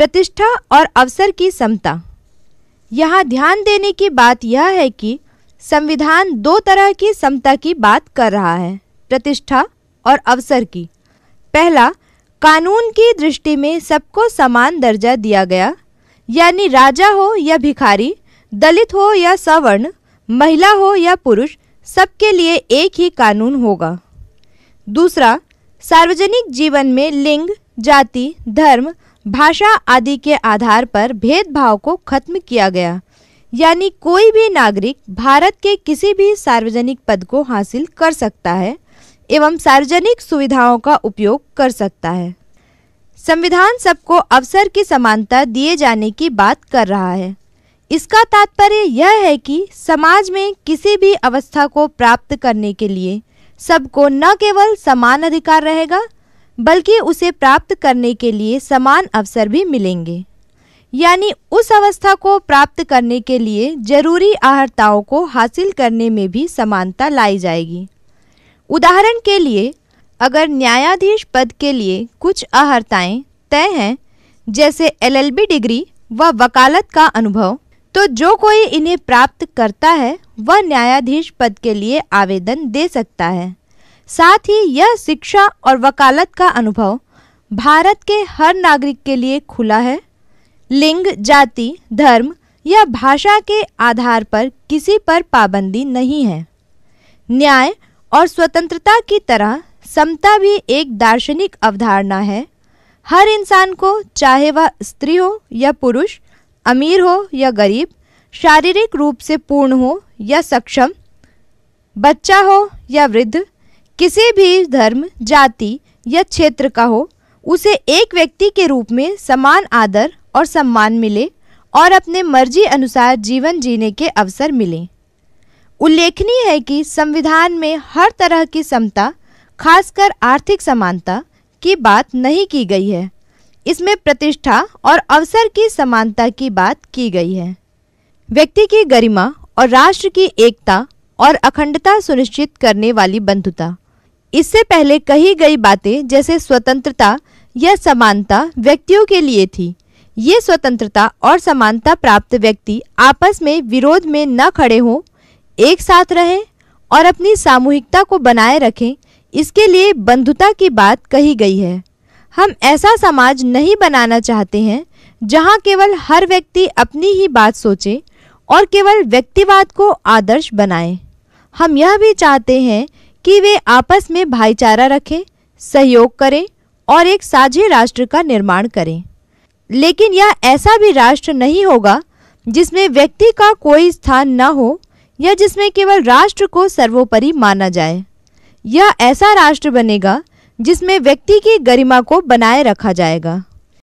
प्रतिष्ठा और अवसर की समता यहाँ ध्यान देने की बात यह है कि संविधान दो तरह की समता की बात कर रहा है प्रतिष्ठा और अवसर की पहला कानून की दृष्टि में सबको समान दर्जा दिया गया यानी राजा हो या भिखारी दलित हो या सवर्ण महिला हो या पुरुष सबके लिए एक ही कानून होगा दूसरा सार्वजनिक जीवन में लिंग जाति धर्म भाषा आदि के आधार पर भेदभाव को खत्म किया गया यानी कोई भी नागरिक भारत के किसी भी सार्वजनिक पद को हासिल कर सकता है एवं सार्वजनिक सुविधाओं का उपयोग कर सकता है संविधान सबको अवसर की समानता दिए जाने की बात कर रहा है इसका तात्पर्य यह है कि समाज में किसी भी अवस्था को प्राप्त करने के लिए सबको न केवल समान अधिकार रहेगा बल्कि उसे प्राप्त करने के लिए समान अवसर भी मिलेंगे यानी उस अवस्था को प्राप्त करने के लिए जरूरी आहर्ताओं को हासिल करने में भी समानता लाई जाएगी उदाहरण के लिए अगर न्यायाधीश पद के लिए कुछ आहर्ताएं तय हैं जैसे एलएलबी डिग्री व वकालत का अनुभव तो जो कोई इन्हें प्राप्त करता है वह न्यायाधीश पद के लिए आवेदन दे सकता है साथ ही यह शिक्षा और वकालत का अनुभव भारत के हर नागरिक के लिए खुला है लिंग जाति धर्म या भाषा के आधार पर किसी पर पाबंदी नहीं है न्याय और स्वतंत्रता की तरह समता भी एक दार्शनिक अवधारणा है हर इंसान को चाहे वह स्त्री हो या पुरुष अमीर हो या गरीब शारीरिक रूप से पूर्ण हो या सक्षम बच्चा हो या वृद्ध किसी भी धर्म जाति या क्षेत्र का हो उसे एक व्यक्ति के रूप में समान आदर और सम्मान मिले और अपने मर्जी अनुसार जीवन जीने के अवसर मिलें उल्लेखनीय है कि संविधान में हर तरह की समता खासकर आर्थिक समानता की बात नहीं की गई है इसमें प्रतिष्ठा और अवसर की समानता की बात की गई है व्यक्ति की गरिमा और राष्ट्र की एकता और अखंडता सुनिश्चित करने वाली बंधुता इससे पहले कही गई बातें जैसे स्वतंत्रता या समानता व्यक्तियों के लिए थी ये स्वतंत्रता और समानता प्राप्त व्यक्ति आपस में विरोध में न खड़े हों एक साथ रहें और अपनी सामूहिकता को बनाए रखें इसके लिए बंधुता की बात कही गई है हम ऐसा समाज नहीं बनाना चाहते हैं जहां केवल हर व्यक्ति अपनी ही बात सोचे और केवल व्यक्तिवाद को आदर्श बनाए हम यह भी चाहते हैं कि वे आपस में भाईचारा रखें सहयोग करें और एक साझे राष्ट्र का निर्माण करें लेकिन यह ऐसा भी राष्ट्र नहीं होगा जिसमें व्यक्ति का कोई स्थान न हो या जिसमें केवल राष्ट्र को सर्वोपरि माना जाए यह ऐसा राष्ट्र बनेगा जिसमें व्यक्ति की गरिमा को बनाए रखा जाएगा